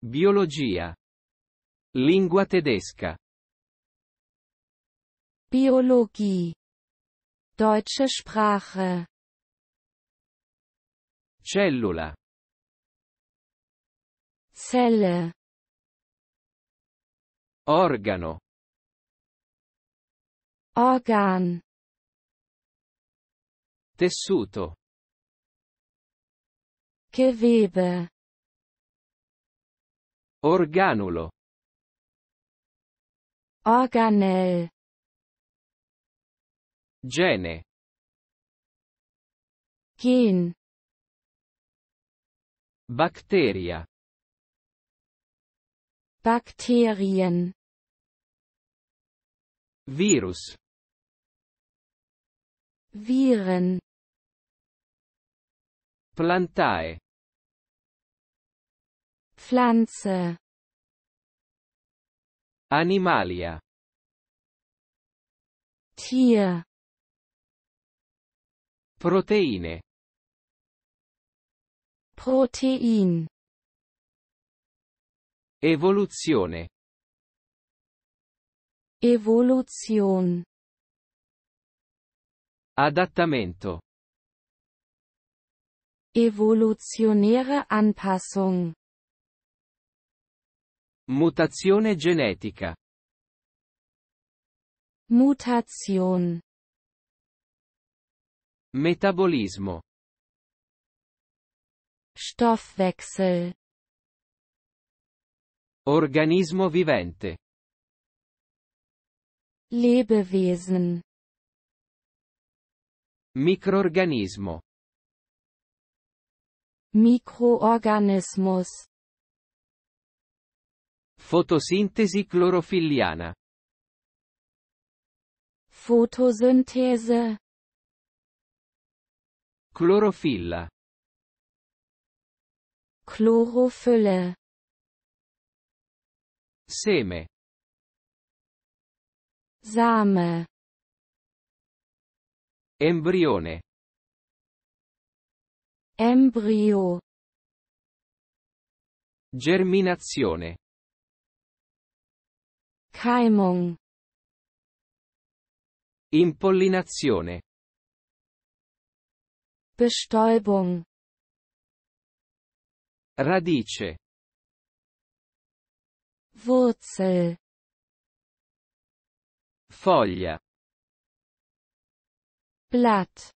Biologia. Lingua tedesca. Biologie. Deutsche Sprache. Cellula. Zelle. Organo. Organ. Tessuto. Gewebe. Organulo. Organell. Gene. Gen. Bacteria. Bakterien. Virus. Viren. Plantae. Pflanze. Animalia. Tier. Proteine. Protein. Evoluzione. Evolution. Adattamento. Evolutionäre Anpassung. Mutazione genetica. Mutation. Metabolismo. Stoffwechsel. Organismo vivente. Lebewesen. Microorganismo. Microorganismus. Fotosintesi clorofilliana. Fotosintese. Clorofilla. Chlorophylle. Seme. Same. Embrione. Embrio. Germinazione. Keimung. Impollinazione. Bestäubung. Radice. Wurzel. Foglia. Blatt.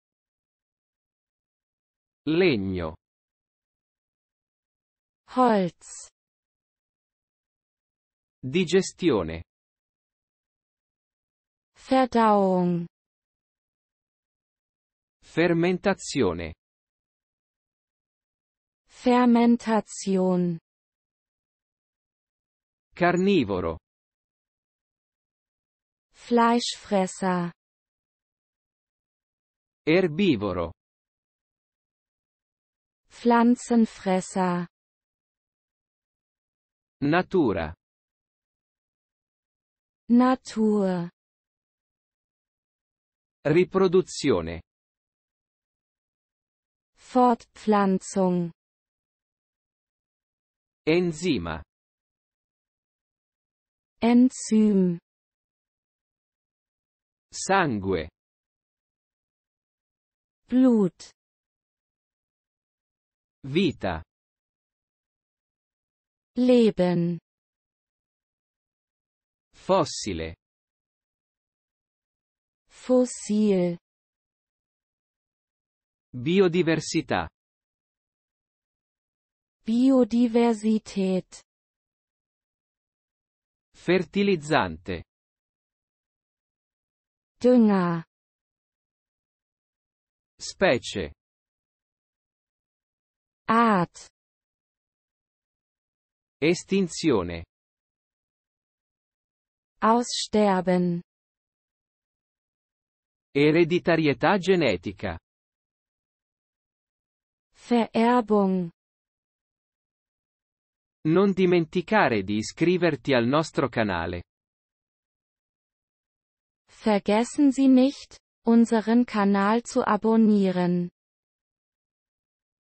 Legno. Holz. Digestione. Verdauung. Fermentazione. Fermentation. Carnivoro. Fleischfresser. Erbivoro. Pflanzenfresser. Natura. Natur. Riproduzione. Fortpflanzung. Enzima. Enzym. Sangue. Blut. Vita. Leben. Fossile. Fossil. Biodiversità. Biodiversität. Fertilizzante. Dünger. Specie. Art. Estinzione. Aussterben. Ereditarietà genetica. Vererbung. Non dimenticare di iscriverti al nostro canale. Vergessen Sie nicht, unseren Kanal zu abonnieren.